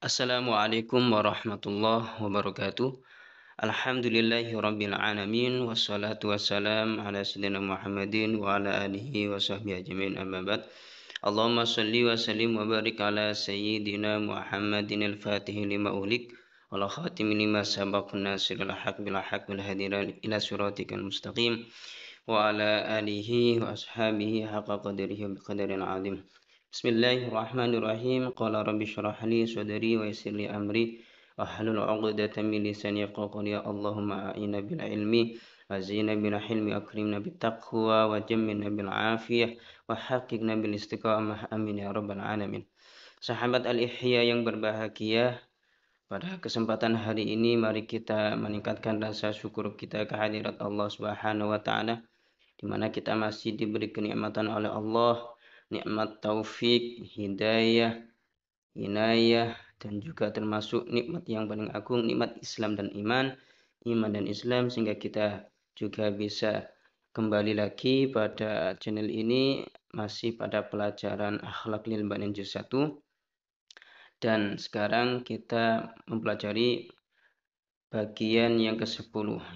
Assalamualaikum warahmatullahi wabarakatuh. Alhamdulillahi rabbil alamin wassalatu wassalam ala sayyidina Muhammadin wa ala alihi wa sahbihi ajmain amma ba'd. اللهم صل وسلم وبارك على سيدنا محمد الفاتح لما أولك ولا خاتم لما سبق الناصر الحق بالحق والهادي إلى صراطك المستقيم وعلى آله وأصحابه حق قدره بقدر عظيم بسم الله الرحمن الرحيم قال رب اشرح لي صدري ويسر لي أمري واحلل عقدة من لساني يفقهوا يا اللهم أعنا بالعلم وزينا بالحلم أكرمنا بالتقوى وجمنا بالعافية Wahakikna bil istiqamah amin ya rabbal alamin. Sahabat al-ihya yang berbahagia, pada kesempatan hari ini mari kita meningkatkan rasa syukur kita kehadirat Allah Subhanahu wa taala di mana kita masih diberi kenikmatan oleh Allah, nikmat taufik, hidayah, inayah dan juga termasuk nikmat yang paling agung nikmat Islam dan iman, iman dan Islam sehingga kita juga bisa kembali lagi pada channel ini masih pada pelajaran akhlak lil banin juz 1 dan sekarang kita mempelajari bagian yang ke-10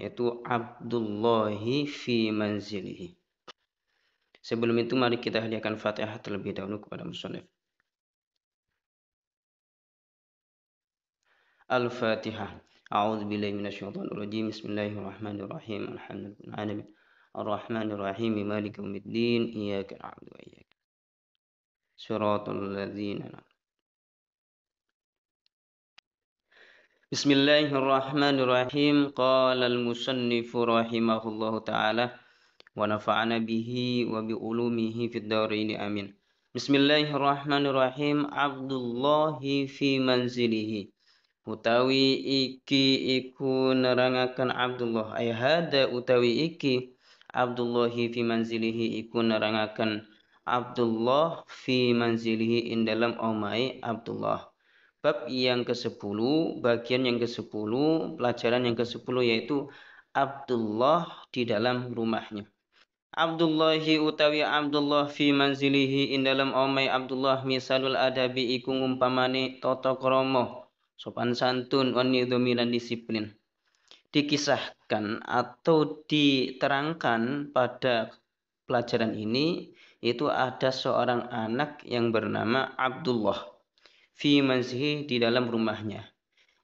yaitu Abdullahi fi manzilihi. Sebelum itu mari kita hadiahkan Fatihah terlebih dahulu kepada musannif. Al-Fatihah. A'udzu billahi minasyaitonir rajim. Bismillahirrahmanirrahim. Alhamdulillahi rabbil alamin. الرحمن الرحيم مالك يوم الدين إياك نعبد وإياك صراط الذين بسم الله الرحمن الرحيم قال المصنف رحمه الله تعالى ونفعنا به وبعلومه في الدارين آمين بسم الله الرحمن الرحيم عبد الله في منزله utawi iki iku nerangakan Abdullah ay hada utawi iki Abdullahi fi manzilihi iku nerangakan Abdullah fi manzilihi in dalam omai Abdullah. Bab yang ke-10, bagian yang ke-10, pelajaran yang ke-10 yaitu Abdullah di dalam rumahnya. Abdullahi utawi Abdullah fi manzilihi in dalam omai Abdullah misalul adabi iku ngumpamani totokromo sopan santun wan disiplin. Dikisah dijelaskan atau diterangkan pada pelajaran ini itu ada seorang anak yang bernama Abdullah fi manzihi di dalam rumahnya.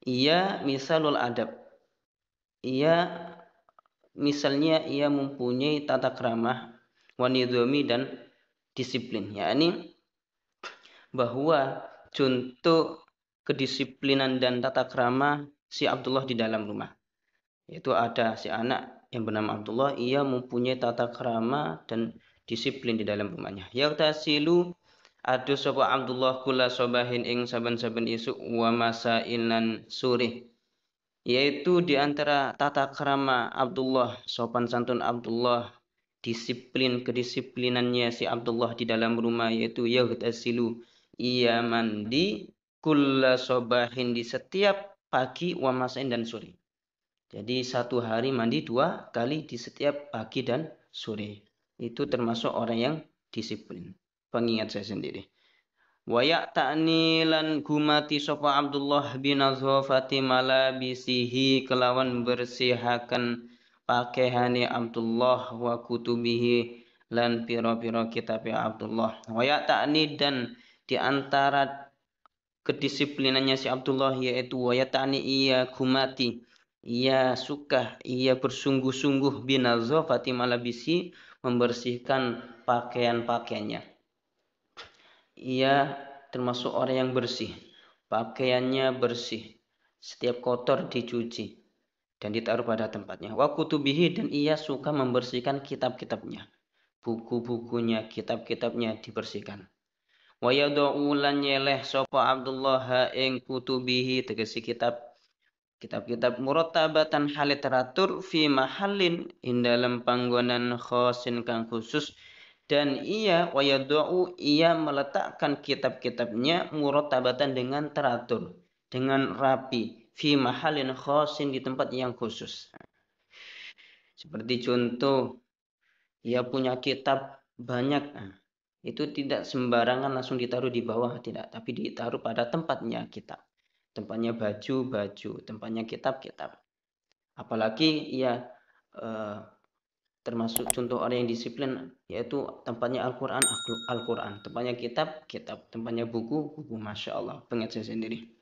Ia misalul adab. Ia misalnya ia mempunyai tata krama wanidomi dan disiplin yakni bahwa contoh kedisiplinan dan tata krama si Abdullah di dalam rumah yaitu ada si anak yang bernama Abdullah, ia mempunyai tata kerama dan disiplin di dalam rumahnya. tasilu adu sapa Abdullah kula sobahin ing saben-saben isuk wa masailan suri. Yaitu di antara tata kerama Abdullah, sopan santun Abdullah, disiplin kedisiplinannya si Abdullah di dalam rumah yaitu yartasilu ia mandi kulla sobahin di setiap pagi wa masain dan sore. Jadi satu hari mandi dua kali di setiap pagi dan sore. Itu termasuk orang yang disiplin. Pengingat saya sendiri. Wayak ta'ni lan gumati sofa Abdullah bin Azhafati malabisihi kelawan bersihakan pakehani Abdullah wa kutubihi lan piro-piro kitab Abdullah. Wayak ta'ni dan diantara kedisiplinannya si Abdullah yaitu wayak ta'ni iya gumati ia suka, ia bersungguh-sungguh binazo Fatimah Labisi membersihkan pakaian-pakaiannya. Ia termasuk orang yang bersih, pakaiannya bersih, setiap kotor dicuci dan ditaruh pada tempatnya. Wa kutubihi dan ia suka membersihkan kitab-kitabnya, buku-bukunya, kitab-kitabnya dibersihkan. Wa lan yeleh sapa Abdullah ing kutubihi tegesi kitab kitab-kitab murotabatan hal literatur fi mahalin in dalam panggonan khosin kang khusus dan ia wayadu'u ia meletakkan kitab-kitabnya murotabatan dengan teratur dengan rapi fi mahalin khosin di tempat yang khusus seperti contoh ia punya kitab banyak itu tidak sembarangan langsung ditaruh di bawah tidak tapi ditaruh pada tempatnya kitab tempatnya baju baju tempatnya kitab kitab apalagi ya eh, termasuk contoh orang yang disiplin yaitu tempatnya Al-Quran Al-Quran tempatnya kitab kitab tempatnya buku buku masya Allah saya sendiri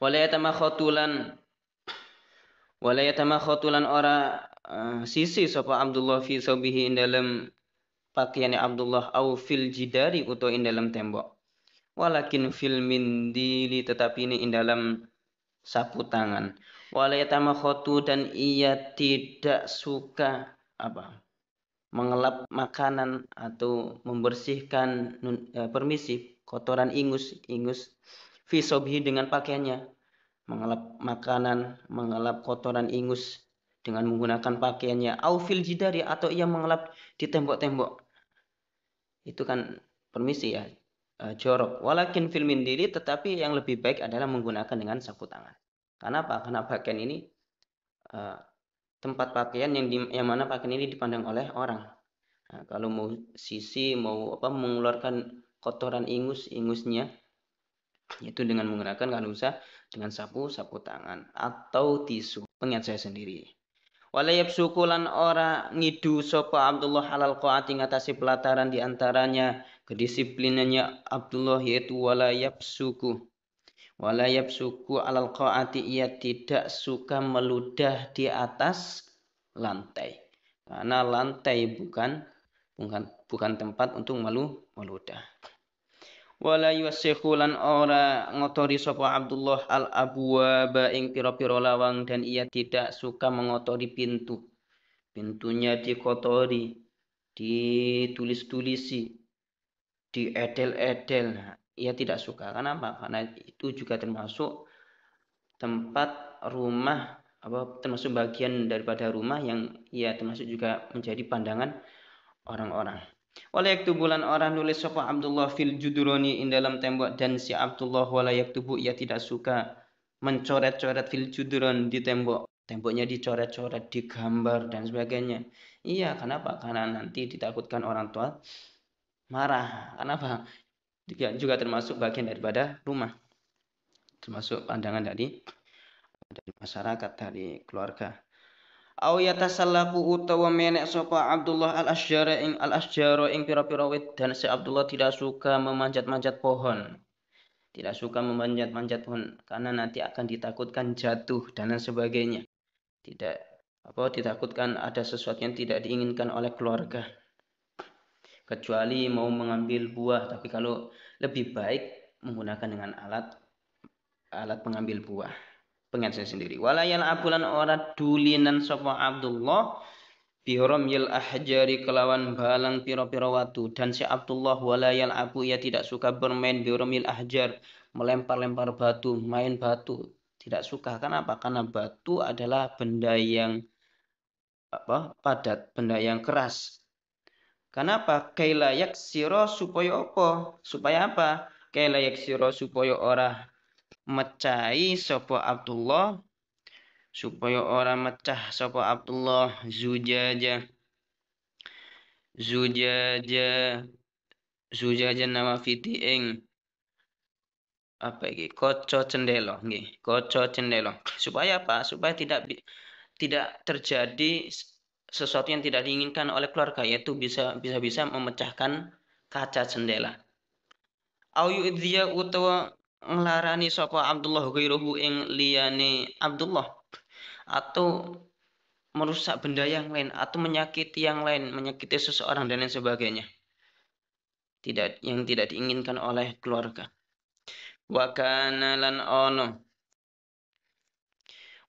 walayatama khotulan walayatama khotulan orang eh, sisi sopa Abdullah fi sobihi dalam pakaiannya Abdullah au fil jidari uto in dalam tembok walakin fil mindili tetapi ini dalam sapu tangan walayatama khotu dan ia tidak suka apa mengelap makanan atau membersihkan eh, permisi kotoran ingus ingus visobhi dengan pakaiannya mengelap makanan mengelap kotoran ingus dengan menggunakan pakaiannya fil jidari atau ia mengelap di tembok-tembok itu kan permisi ya uh, jorok. Walakin fil mindili tetapi yang lebih baik adalah menggunakan dengan sapu tangan. Karena apa? Karena pakaian ini uh, tempat pakaian yang di, yang mana pakaian ini dipandang oleh orang. Nah, kalau mau sisi mau apa mengeluarkan kotoran ingus ingusnya itu dengan menggunakan kalau usah dengan sapu sapu tangan atau tisu pengingat saya sendiri walayab sukulan orang ngidu sopa Abdullah halal qaati ngatasi pelataran diantaranya kedisiplinannya Abdullah yaitu walayab suku, walayab suku alal qa'ati ia tidak suka meludah di atas lantai karena lantai bukan bukan bukan tempat untuk melu meludah wala ora ngotori sapa Abdullah al abwaba ing pira-pira lawang dan ia tidak suka mengotori pintu pintunya dikotori ditulis-tulisi diedel-edel edel nah, ia tidak suka karena apa karena itu juga termasuk tempat rumah apa termasuk bagian daripada rumah yang ia termasuk juga menjadi pandangan orang-orang oleh bulan orang nulis sofa Abdullah fil juduroni in dalam tembok dan si Abdullah walayak tubuh ia tidak suka mencoret-coret fil juduron di tembok temboknya dicoret-coret digambar dan sebagainya iya kenapa karena nanti ditakutkan orang tua marah. Kenapa? Juga, juga termasuk bagian daripada rumah. Termasuk pandangan dari dari masyarakat, dari keluarga. Au yatasallaku utawa menek sapa Abdullah al-Asyjara ing al-Asyjara ing pira-pira wit dan si Abdullah tidak suka memanjat-manjat pohon. Tidak suka memanjat-manjat pohon karena nanti akan ditakutkan jatuh dan lain sebagainya. Tidak apa ditakutkan ada sesuatu yang tidak diinginkan oleh keluarga kecuali mau mengambil buah tapi kalau lebih baik menggunakan dengan alat alat pengambil buah saya sendiri walayal abulan ora dulinan sapa Abdullah bihrom yil ahjari kelawan balang piro-piro watu dan si Abdullah walayal abu ia tidak suka bermain bihrom yil ahjar melempar-lempar batu main batu tidak suka karena apa karena batu adalah benda yang apa padat benda yang keras Kenapa? Kaila yaksiro supaya apa? Supaya apa? Kaila yaksiro supaya ora mecai sopo Abdullah supaya ora mecah sopo Abdullah zujaja zujaja zujaja nama fiti ing apa ini? koco cendelo nggih koco cendelo supaya apa supaya tidak tidak terjadi sesuatu yang tidak diinginkan oleh keluarga yaitu bisa bisa bisa memecahkan kaca jendela. Au yu'dhiya utawa nglarani sapa Abdullah ghairuhu ing liyane Abdullah atau merusak benda yang lain atau menyakiti yang lain, menyakiti seseorang dan lain sebagainya. Tidak yang tidak diinginkan oleh keluarga. Wa kana lan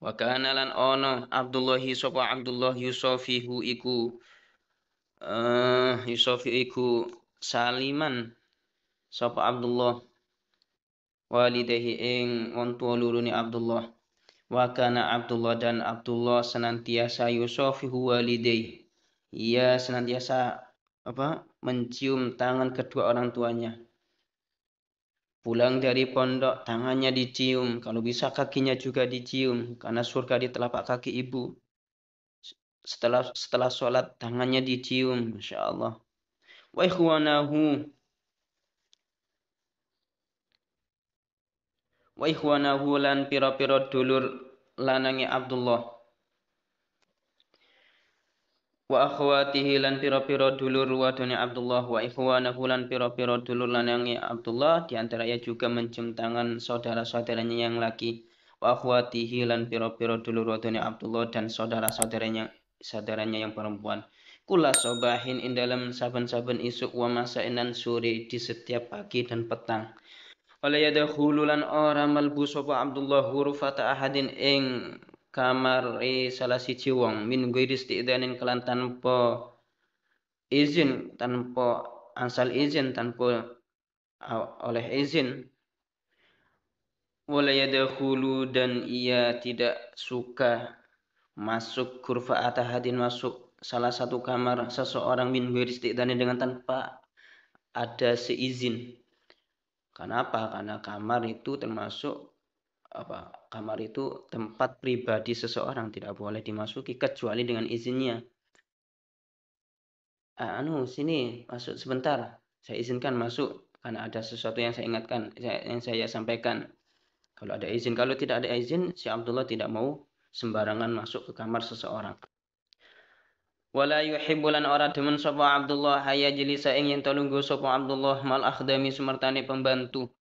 wa kana lan ono Abdullah sapa Abdullah Yusofihu iku eh uh, Yusofi iku saliman sapa Abdullah walidahi ing wong tuwa lurune Abdullah wa kana Abdullah dan Abdullah senantiasa Yusofihu walidai ia senantiasa apa mencium tangan kedua orang tuanya Pulang dari pondok, tangannya dicium, kalau bisa kakinya juga dicium, karena surga di telapak kaki ibu. Setelah setelah sholat, tangannya dicium, masya Allah. Wa ikhwanahu, wa ikhwanahu lan pira-pira dulur lanange Abdullah wa akhwatihi lan piro-piro dulur wadone Abdullah wa ikhwanahu lan piro-piro dulur lanangi Abdullah di antara ia juga mencium tangan saudara-saudaranya yang laki wa akhwatihi lan piro-piro dulur wadone Abdullah dan saudara-saudaranya saudaranya yang perempuan kula sobahin in dalam saben-saben isuk wa masa inan sore di setiap pagi dan petang wala yadkhululan ora malbu sapa Abdullah hurufata ahadin ing kamar e salah siji wong min guiri istidanin kelan tanpa izin tanpa ansal izin tanpa oleh izin walayadahulu dan ia tidak suka masuk kurva atahadin masuk salah satu kamar seseorang min guiri istidanin dengan tanpa ada seizin Kenapa? Karena kamar itu termasuk apa kamar itu tempat pribadi seseorang tidak boleh dimasuki kecuali dengan izinnya ah, anu sini masuk sebentar saya izinkan masuk karena ada sesuatu yang saya ingatkan yang saya sampaikan kalau ada izin kalau tidak ada izin si Abdullah tidak mau sembarangan masuk ke kamar seseorang wala yuhibbulan ora demen sapa Abdullah haya jelisa ing yen telunggu sapa Abdullah mal akhdami sumertane pembantu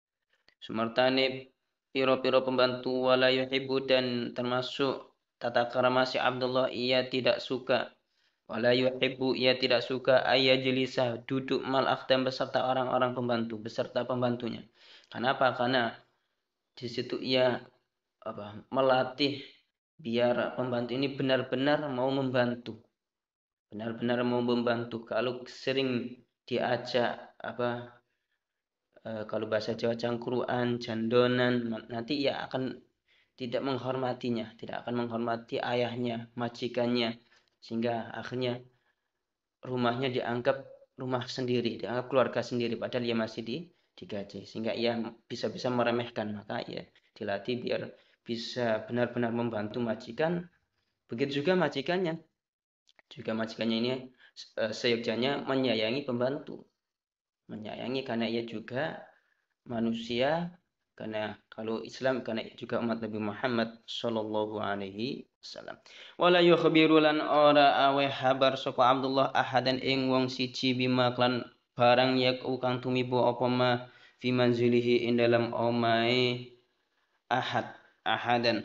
sumertane piro-piro pembantu wala yuhibbu dan termasuk tata kerama si Abdullah ia tidak suka wala yuhibbu ia tidak suka ayah jelisah duduk mal akhdam beserta orang-orang pembantu beserta pembantunya kenapa karena di situ ia apa melatih biar pembantu ini benar-benar mau membantu benar-benar mau membantu kalau sering diajak apa e, kalau bahasa Jawa cangkruan, jandonan, nanti ia akan tidak menghormatinya, tidak akan menghormati ayahnya, majikannya, sehingga akhirnya rumahnya dianggap rumah sendiri, dianggap keluarga sendiri, padahal ia masih di digaji, sehingga ia bisa-bisa meremehkan, maka ia dilatih biar bisa benar-benar membantu majikan. Begitu juga majikannya, juga majikannya ini eh, seyogjanya menyayangi pembantu menyayangi karena ia juga manusia karena kalau Islam karena ia juga umat Nabi Muhammad sallallahu alaihi wasallam wala yukhbiru lan ora awe habar sapa Abdullah ahadan ing wong siji bima klan barang yak ukang tumibo apa ma fi manzilihi ing dalam omae ahad ahadan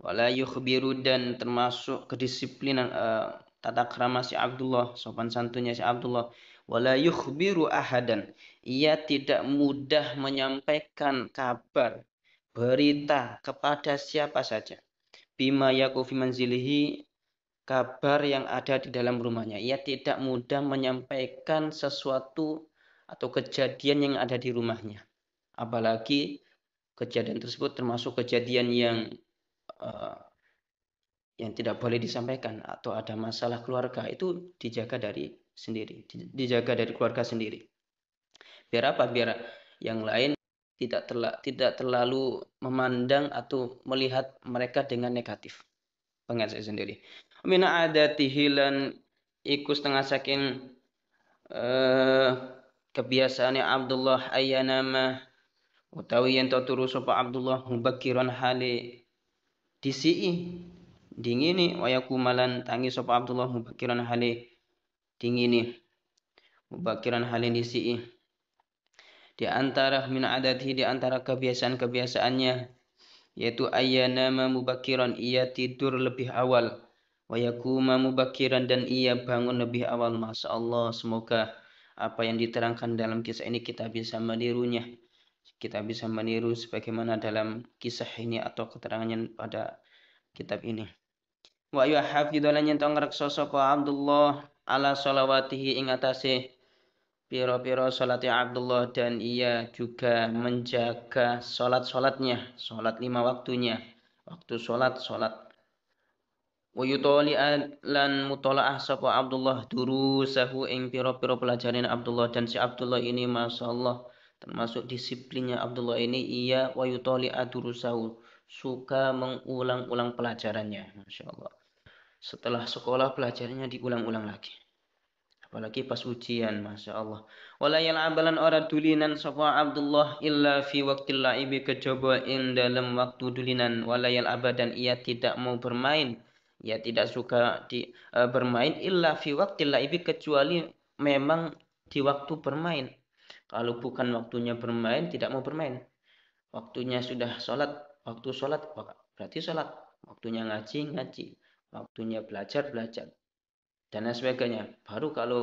wala yukhbiru dan termasuk kedisiplinan uh, tata krama si Abdullah sopan santunnya si Abdullah wala yukhbiru ahadan ia tidak mudah menyampaikan kabar berita kepada siapa saja bima yakufi manzilihi kabar yang ada di dalam rumahnya ia tidak mudah menyampaikan sesuatu atau kejadian yang ada di rumahnya apalagi kejadian tersebut termasuk kejadian yang uh, yang tidak boleh disampaikan atau ada masalah keluarga itu dijaga dari sendiri, dijaga dari keluarga sendiri. Biar apa? Biar yang lain tidak terla, tidak terlalu memandang atau melihat mereka dengan negatif. Pengen saya sendiri. Mina ada tihilan iku setengah saking eh, kebiasaannya Abdullah nama utawi yang turu sapa Abdullah mubakiran hale disi dingini wayakumalan tangi sapa Abdullah mubakiran hale ini mubakiran ini si di antara min adati di antara kebiasaan-kebiasaannya yaitu nama mubakiran ia tidur lebih awal wa yakuma mubakiran dan ia bangun lebih awal Masya Allah semoga apa yang diterangkan dalam kisah ini kita bisa menirunya kita bisa meniru sebagaimana dalam kisah ini atau keterangannya pada kitab ini wa yuhafidhu lan yentong reksa Abdullah ala sholawatihi ing atase piro-piro sholati Abdullah dan ia juga menjaga salat-salatnya, salat lima waktunya, waktu salat-salat. Wayutoli lan mutola'ah sapa Abdullah duru sahu ing piro-piro pelajaran Abdullah dan si Abdullah ini Masya Allah termasuk disiplinnya Abdullah ini ia wayutoli aduru sahu suka mengulang-ulang pelajarannya Masya Allah setelah sekolah pelajarannya diulang-ulang lagi apalagi pas ujian masya Allah wala yal'abalan ora dulinan sapa Abdullah illa fi waqtil laibi kejaba ing dalam waktu dulinan wala yal'abadan ia tidak mau bermain ia tidak suka di uh, bermain illa fi waqtil laibi kecuali memang di waktu bermain kalau bukan waktunya bermain tidak mau bermain waktunya sudah sholat waktu sholat berarti sholat waktunya ngaji ngaji waktunya belajar belajar dan lain sebagainya baru kalau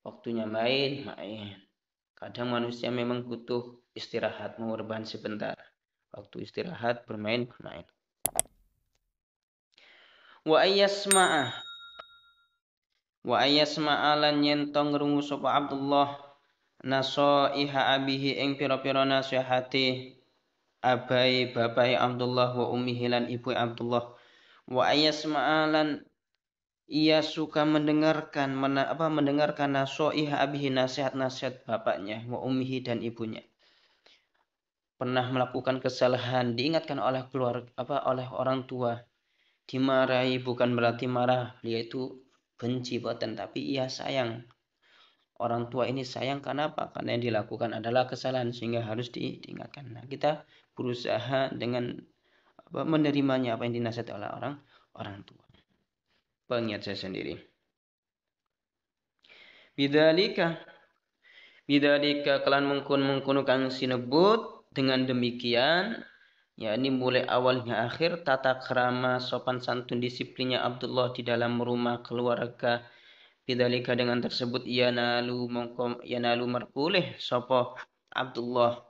waktunya main main kadang manusia memang butuh istirahat mengorban sebentar waktu istirahat bermain bermain wa ayyasma'a wa ayyasma'a lan yentong rungu sapa Abdullah nasaiha abihi ing pira-pira nasihati abai babai Abdullah wa ummihi lan ibu Abdullah wa ayasma'alan ia suka mendengarkan mena, apa mendengarkan nasoih abihi nasihat-nasihat bapaknya wa ummihi dan ibunya pernah melakukan kesalahan diingatkan oleh keluar apa oleh orang tua dimarahi bukan berarti marah dia itu benci buatan tapi ia sayang orang tua ini sayang karena apa karena yang dilakukan adalah kesalahan sehingga harus di, diingatkan nah kita berusaha dengan apa menerimanya apa yang dinasihati oleh orang orang tua. Pengingat saya sendiri. Bidalika Bidalika kalian mengkun-mengkunukan sinebut dengan demikian ini mulai awalnya akhir tata kerama sopan santun disiplinnya Abdullah di dalam rumah keluarga Bidalika dengan tersebut ia nalu mengkom ia nalu merkuleh sopo Abdullah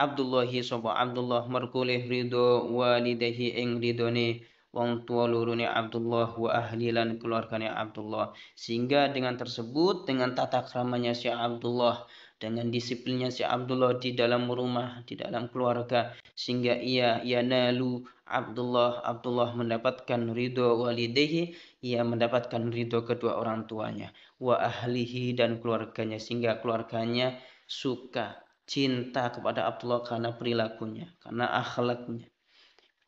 Abdullahi sapa Abdullah markulih ridho walidahi ing ridhone wong tua lurune Abdullah wa ahli lan keluarganya Abdullah sehingga dengan tersebut dengan tata keramanya si Abdullah dengan disiplinnya si Abdullah di dalam rumah di dalam keluarga sehingga ia yanalu Abdullah Abdullah mendapatkan ridho walidahi ia mendapatkan ridho kedua orang tuanya wa ahlihi dan keluarganya sehingga keluarganya suka cinta kepada Abdullah karena perilakunya, karena akhlaknya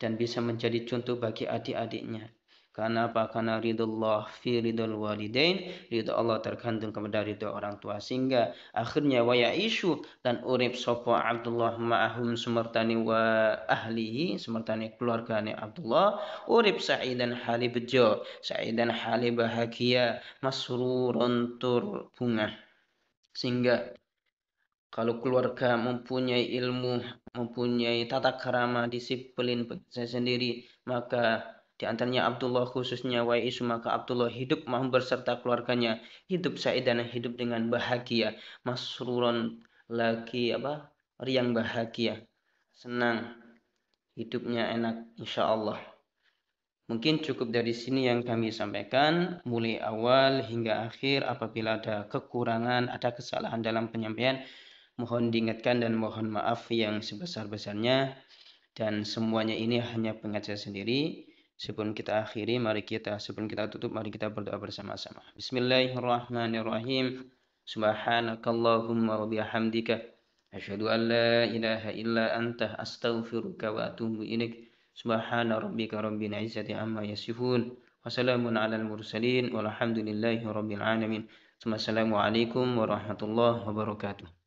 dan bisa menjadi contoh bagi adik-adiknya. Karena apa? Karena ridullah fi ridul walidain, ridho Allah tergantung kepada ridho orang tua sehingga akhirnya wa isu dan urip sopo. Abdullah ma'ahum semertani wa ahlihi semertani keluargane Abdullah urip sa'idan hali bejo, sa'idan hali bahagia, masrurun tur bunga. Sehingga kalau keluarga mempunyai ilmu, mempunyai tata kerama, disiplin saya sendiri, maka di antaranya Abdullah khususnya wa maka Abdullah hidup mahum berserta keluarganya hidup dan hidup dengan bahagia masruron lagi apa riang bahagia senang hidupnya enak insya Allah mungkin cukup dari sini yang kami sampaikan mulai awal hingga akhir apabila ada kekurangan ada kesalahan dalam penyampaian Mohon diingatkan dan mohon maaf yang sebesar-besarnya. Dan semuanya ini hanya pengajar sendiri. Sebelum kita akhiri, mari kita sebelum kita tutup, mari kita berdoa bersama-sama. Bismillahirrahmanirrahim. Subhanakallahumma wa bihamdika asyhadu an la ilaha illa anta astaghfiruka wa atubu ilaik. Subhana rabbika rabbil izzati amma yasifun. Wassalamun alal mursalin walhamdulillahi rabbil alamin. Assalamualaikum warahmatullahi wabarakatuh.